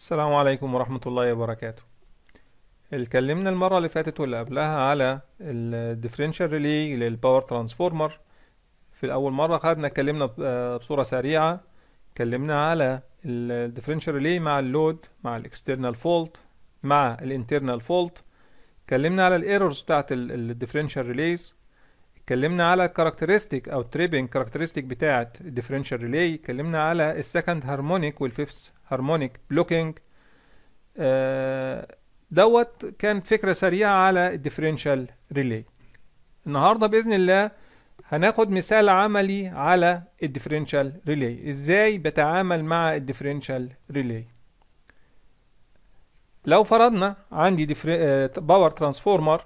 السلام عليكم ورحمة الله وبركاته اتكلمنا المرة اللي فاتت واللي قبلها على الديفرنشال ريلي للباور ترانسفورمر في الأول مرة خدنا اتكلمنا آه، بصورة سريعة اتكلمنا على الديفرنشال ريلي مع اللود مع الاكسترنال فولت مع الانترنال فولت اتكلمنا على الايرورز بتاعت الديفرنشال ريليز اتكلمنا على الكاركترستيك او تريبنج كاركترستيك بتاعه الديفرنشال ريلي اتكلمنا على السكند هارمونيك والفيفث هارمونيك بلوكينج دوت كان فكره سريعه على الديفرنشال ريلي النهارده باذن الله هناخد مثال عملي على الديفرنشال ريلي ازاي بتعامل مع الديفرنشال ريلي لو فرضنا عندي باور آه، ترانسفورمر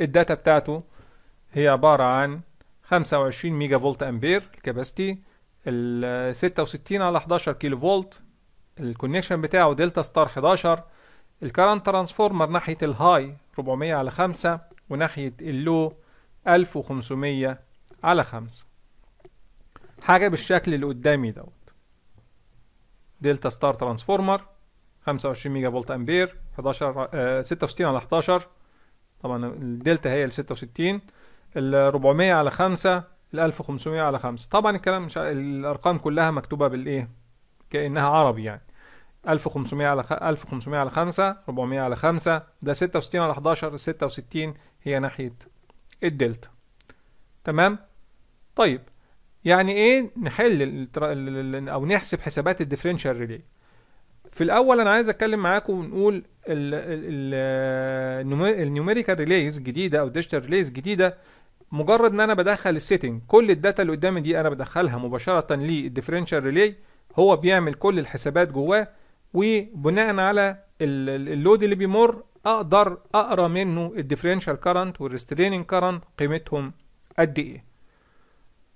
الداتا بتاعته هي عبارة عن 25 ميجا فولت امبير الكباستي ال 66 على 11 كيلو فولت الكونكشن بتاعه دلتا ستار 11 الكرنت ترانسفورمر ناحية الهاي 400 على 5 وناحية اللو 1500 على 5 حاجة بالشكل اللي قدامي دوت دلتا ستار ترانسفورمر 25 ميجا فولت امبير 11 آه 66 على 11 طبعا الدلتا هي ال 66 ال 400 على 5 ال 1500 على 5 طبعا الكلام مش الارقام كلها مكتوبه بالايه كانها عربي يعني 1500 على 1500 على 5 400 على 5 ده 66 على 11 66 هي ناحيه الدلتا تمام طيب يعني ايه نحل او نحسب حسابات الديفرنشال ريلي في الاول انا عايز اتكلم معاكم ونقول النيوميريكال ريليز الجديده او الديجيتال ريليز الجديده مجرد ان انا بدخل السيتنج كل الداتا اللي قدامي دي انا بدخلها مباشره للديفرنشال ريلي هو بيعمل كل الحسابات جواه وبناء على اللود اللي بيمر اقدر اقرا منه الديفرنشال كارنت والريستريننج كارنت قيمتهم قد ايه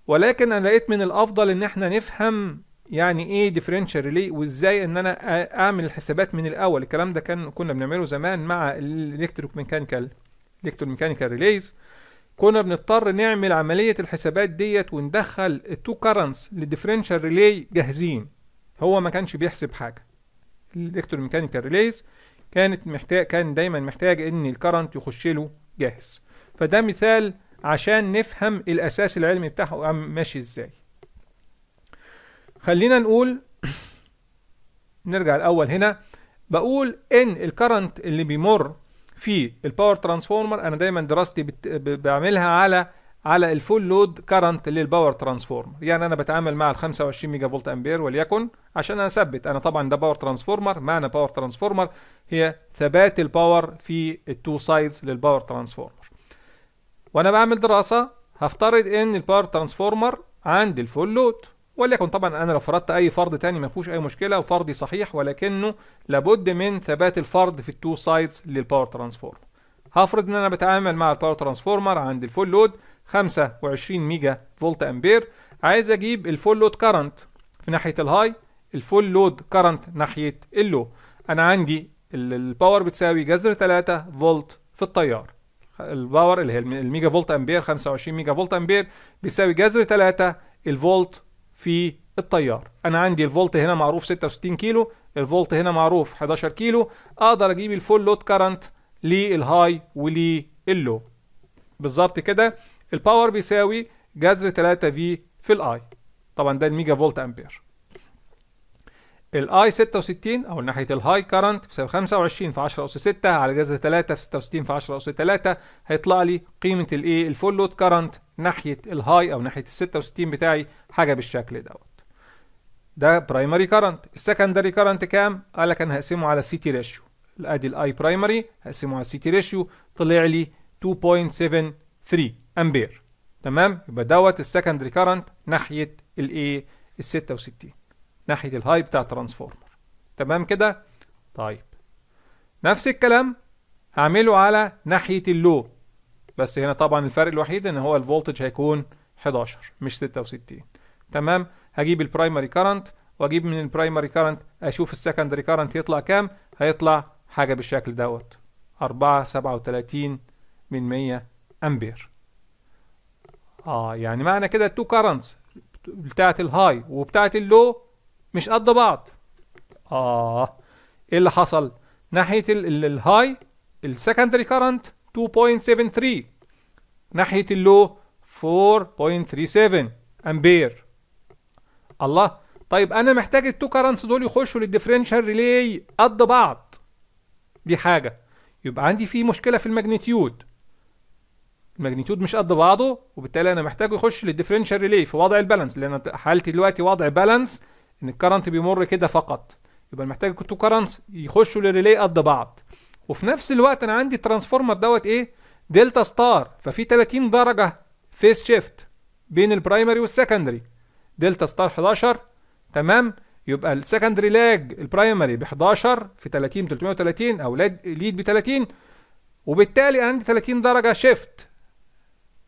ولكن انا لقيت من الافضل ان احنا نفهم يعني ايه ديفرنشال ريلي وازاي ان انا اعمل الحسابات من الاول الكلام ده كان كنا بنعمله زمان مع الالكتروميكانيكال الكتروميكانيكال ريليز كنا بنضطر نعمل عملية الحسابات ديت وندخل التو كرنس للديفرنشال ريلي جاهزين هو ما كانش بيحسب حاجة الالكتروميكانيكال ريليز كانت محتاج كان دايما محتاج ان الكرنت يخش له جاهز فده مثال عشان نفهم الاساس العلمي بتاعه ماشي ازاي خلينا نقول نرجع الاول هنا بقول ان الكرنت اللي بيمر في الباور ترانسفورمر انا دايما دراستي بت... بعملها على على الفول لود كارنت للباور ترانسفورمر يعني انا بتعامل مع ال 25 ميجا فولت امبير وليكن عشان انا اثبت انا طبعا ده باور ترانسفورمر معنى باور ترانسفورمر هي ثبات الباور في التو سايدز للباور ترانسفورمر وانا بعمل دراسه هفترض ان الباور ترانسفورمر عند الفول لود وليكن طبعا انا لو فرضت اي فرض تاني ما فيهوش اي مشكله وفرضي صحيح ولكنه لابد من ثبات الفرض في التو سايدز للباور ترانسفورمر هفرض ان انا بتعامل مع الباور ترانسفورمر عند الفول لود 25 ميجا فولت امبير عايز اجيب الفول لود كارنت في ناحيه الهاي الفول لود كارنت ناحيه اللو انا عندي الباور بتساوي جذر 3 فولت في التيار الباور اللي هي الميجا فولت امبير 25 ميجا فولت امبير بيساوي جذر 3 الفولت في التيار انا عندي الفولت هنا معروف 66 كيلو الفولت هنا معروف 11 كيلو اقدر اجيب الفول لود كارنت للهاي وللو بالظبط كده الباور بيساوي جذر 3 في في الاي طبعا ده الميجا فولت امبير الاي 66 او ناحيه الهاي كارنت بيساوي 25 في 10 اس 6 على جذر 3 في 66 في 10 اس 3 هيطلع لي قيمه الايه الفول لود كارنت ناحيه الهاي او ناحيه ال 66 بتاعي حاجه بالشكل دوت ده برايمري كرنت السكندري كرنت كام قال لك انا هقسمه على سي تي ريشيو ادي الاي برايمري هقسمه على سي تي ريشيو طلع لي 2.73 امبير تمام يبقى دوت السكندري كرنت ناحيه الايه ال 66 ناحيه الهاي بتاع ترانسفورمر تمام كده طيب نفس الكلام هعمله على ناحيه اللو بس هنا طبعا الفرق الوحيد ان هو الفولتج هيكون 11 مش 66 تمام هجيب البرايمري كارنت واجيب من البرايمري كارنت اشوف السكندري كارنت يطلع كام هيطلع حاجه بالشكل دوت 437 من 100 امبير اه يعني معنى كده التو كارنتس بتاعه الهاي وبتاعه اللو مش قد بعض اه ايه اللي حصل ناحيه الهاي السكندري كارنت 2.73 ناحية اللو 4.37 امبير الله طيب انا محتاج التو كرنس دول يخشوا للديفرنشال ريلي قد بعض دي حاجة يبقى عندي في مشكلة في الماجنتيود الماجنتيود مش قد بعضه وبالتالي انا محتاجه يخش للديفرنشال ريلي في وضع البالانس لان حالتي دلوقتي وضع بالانس ان الكرنت بيمر كده فقط يبقى محتاج التو كرنتس يخشوا للريلي قد بعض وفي نفس الوقت انا عندي ترانسفورمر دوت ايه دلتا ستار ففي 30 درجه فيس شيفت بين البرايمري والسكندري دلتا ستار 11 تمام يبقى السكندري لاج البرايمري ب 11 في 30 ب 330 او ليد ب 30 وبالتالي انا عندي 30 درجه شيفت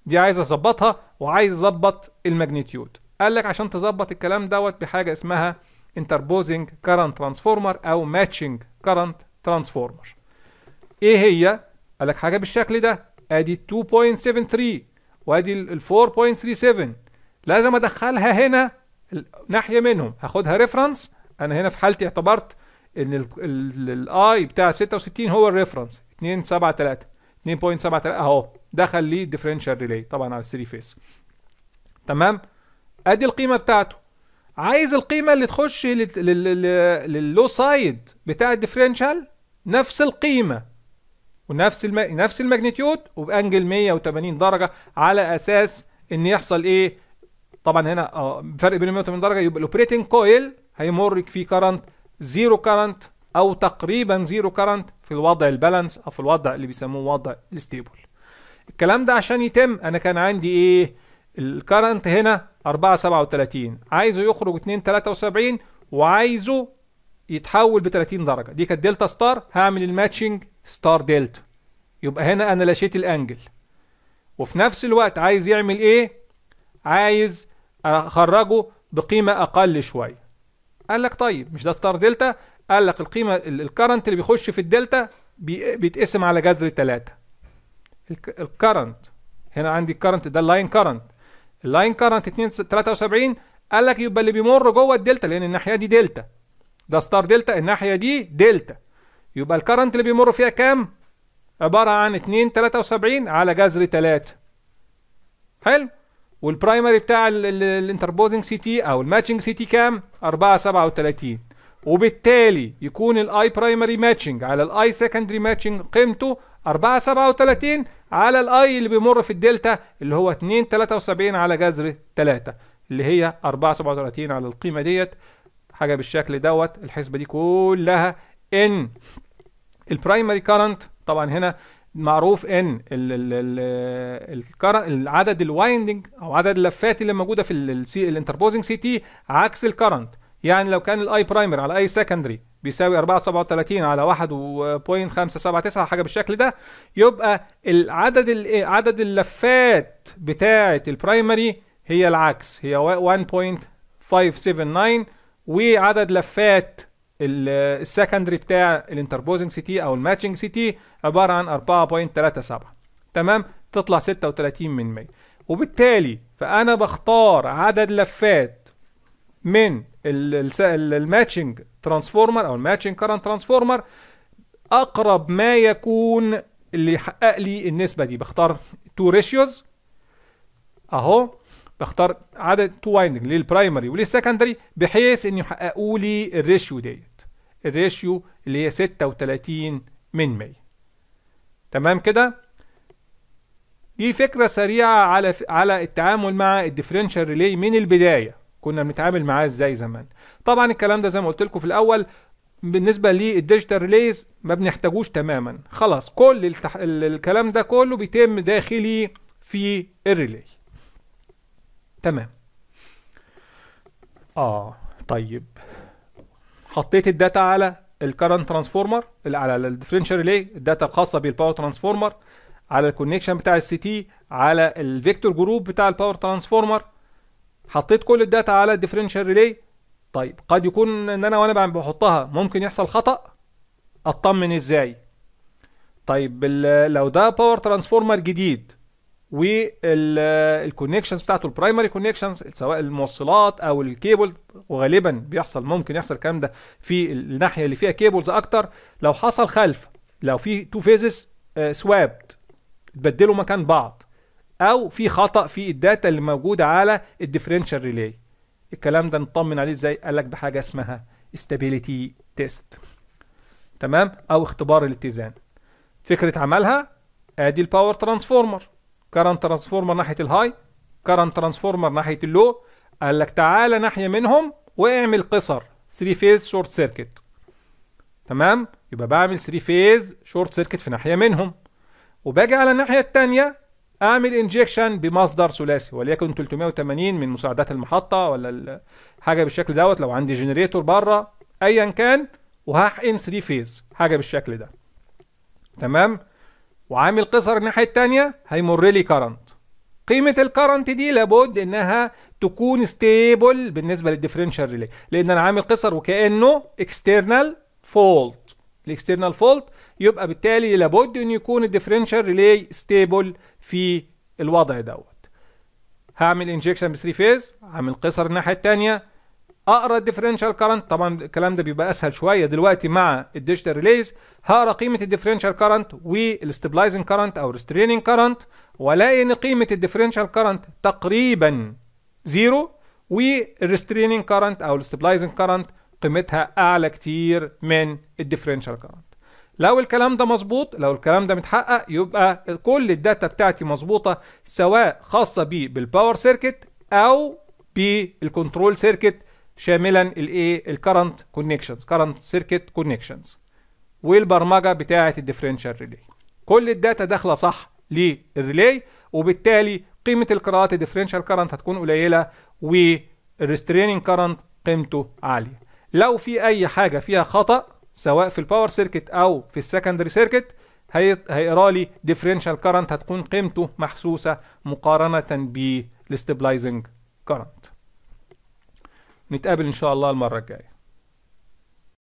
دي عايز اظبطها وعايز اظبط الماجنتيود قال لك عشان تظبط الكلام دوت بحاجه اسمها انتربوزنج كارنت ترانسفورمر او ماتشنج كارنت ترانسفورمر ايه هي قال لك حاجه بالشكل ده ادي 2.73 وادي ال 4.37 لازم ادخلها هنا ناحيه منهم هاخدها ريفرنس انا هنا في حالتي اعتبرت ان الاي بتاع 66 هو الريفرنس 273 2.73 اهو دخل لي الديفرنشال ريلي طبعا على 3 فيس تمام ادي القيمه بتاعته عايز القيمه اللي تخش للو سايد بتاع الديفرنشال نفس القيمه ونفس الم... نفس الماجنتيود وبانجل 180 درجه على اساس ان يحصل ايه طبعا هنا اه فرق بين 180 درجه يبقى الاوبريتنج كويل هيمر فيه كرنت زيرو كرنت او تقريبا زيرو كرنت في الوضع البالانس او في الوضع اللي بيسموه وضع الستيبل الكلام ده عشان يتم انا كان عندي ايه الكرنت هنا 437 عايزه يخرج 273 وعايزه يتحول ب 30 درجه دي كانت دلتا ستار هعمل الماتشنج ستار دلتا يبقى هنا انا لشيت الانجل وفي نفس الوقت عايز يعمل ايه عايز اخرجه بقيمه اقل شويه قال لك طيب مش ده ستار دلتا قال لك القيمه الكرنت اللي بيخش في الدلتا بيتقسم على جذر 3 الكرنت هنا عندي الكرنت ده اللاين كرنت اللاين كرنت 2 73 قال لك يبقى اللي بيمر جوه الدلتا لان الناحيه دي دلتا ده ستار دلتا الناحيه دي دلتا يبقى الكرنت اللي بيمر فيها كام عبارة عن 2 73 على جذر 3 حلو والبرايمري بتاع الانتربوزنج سي تي او الماتشنج سي تي كام 4 37 وبالتالي يكون الاي برايمري ماتشنج على الاي سكندري ماتشنج قيمته 4 37 على الاي اللي بيمر في الدلتا اللي هو 2 73 على جذر 3 اللي هي 4 37 على القيمه ديت حاجه بالشكل دوت الحسبه دي كلها ان البرايمري كارنت طبعا هنا معروف ان العدد الوايندنج او عدد اللفات اللي موجوده في الانتربوزنج سي تي عكس الكرنت يعني لو كان الاي برايمر على اي سكندري بيساوي 437 على 1.579 حاجه بالشكل ده يبقى العدد عدد اللفات بتاعه البرايمري هي العكس هي 1.579 وعدد لفات السكندري بتاع الانتربوزنج سي تي او الماتشنج سي تي عباره عن 4.37 تمام تطلع 36 من 100 وبالتالي فانا بختار عدد لفات من الماتشنج ترانسفورمر او الماتشنج كرنت ترانسفورمر اقرب ما يكون اللي يحقق لي النسبه دي بختار تو ريشيوز اهو بختار عدد تو وايندنج للبرايمري وللسكندري بحيث ان يحققوا لي الريشيو ديت الريشيو اللي هي 36 من 100 تمام كده دي فكرة سريعة على على التعامل مع الديفرنشال ريلي من البداية كنا بنتعامل معاه ازاي زمان طبعا الكلام ده زي ما قلت لكم في الاول بالنسبة للديجيتال ريليز ما بنحتاجوش تماما خلاص كل التح... الكلام ده كله بيتم داخلي في الريلي تمام اه طيب حطيت الداتا على الكرنت ترانسفورمر على الديفرنشال ريلي الداتا الخاصه بالباور ترانسفورمر على الكونكشن بتاع السي تي على الفيكتور جروب بتاع الباور ترانسفورمر حطيت كل الداتا على الديفرنشال ريلي طيب قد يكون ان انا وانا بحطها ممكن يحصل خطا اطمن ازاي طيب لو ده باور ترانسفورمر جديد والكونكشنز بتاعته البرايمري كونكشنز سواء الموصلات او الكيبل وغالبا بيحصل ممكن يحصل الكلام ده في الناحيه اللي فيها كيبلز اكتر لو حصل خلف لو في تو فيزز سوابت اتبدلوا مكان بعض او في خطا في الداتا اللي موجوده على الديفرنشال ريلي الكلام ده نطمن عليه ازاي قال لك بحاجه اسمها استابيليتي تيست تمام او اختبار الاتزان فكره عملها ادي الباور ترانسفورمر كرنت ترانسفورمر ناحيه الهاي كرنت ترانسفورمر ناحيه اللو قال لك تعالى ناحيه منهم واعمل قصر 3 فيز شورت سيركت تمام يبقى بعمل 3 فيز شورت سيركت في ناحيه منهم وباجي على الناحيه الثانيه اعمل انجكشن بمصدر ثلاثي وليكن 380 من مساعدات المحطه ولا حاجه بالشكل دوت لو عندي جنريتور بره ايا كان وهحقن 3 فيز حاجه بالشكل ده تمام وعامل قصر الناحيه الثانيه هيمر لي كرنت قيمه الكرنت دي لابد انها تكون ستيبل بالنسبه للديفرنشال ريلي لان انا عامل قصر وكانه اكسترنال فولت الاكسترنال فولت يبقى بالتالي لابد ان يكون الديفرنشال ريلي ستيبل في الوضع دوت هعمل انجكشن بثري فيز عامل قصر الناحيه التانية اقرا الديفرنشال كارنت طبعا الكلام ده بيبقى اسهل شويه دلوقتي مع الديجيتال ريليز هقرا قيمه الديفرنشال كارنت والستابلايزنج كارنت او ريستريننج كارنت والاقي ان قيمه الديفرنشال كارنت تقريبا زيرو والريستريننج كارنت او الستابلايزنج كارنت قيمتها اعلى كتير من الديفرنشال كارنت لو الكلام ده مظبوط لو الكلام ده متحقق يبقى كل الداتا بتاعتي مظبوطه سواء خاصه بيه بالباور سيركت او بالكنترول سيركت شاملا الايه الكرنت كونكشنز كرنت سيركت كونكشنز والبرمجه بتاعه الديفرنشال ريلي كل الداتا داخله صح للريلي وبالتالي قيمه القراءات الديفرنشال كرنت هتكون قليله والريستريننج كرنت قيمته عاليه لو في اي حاجه فيها خطا سواء في الباور سيركت او في السكندري سيركت هيقرا لي ديفرنشال كرنت هتكون قيمته محسوسه مقارنه بالستابلايزنج كرنت نتقابل ان شاء الله المره الجايه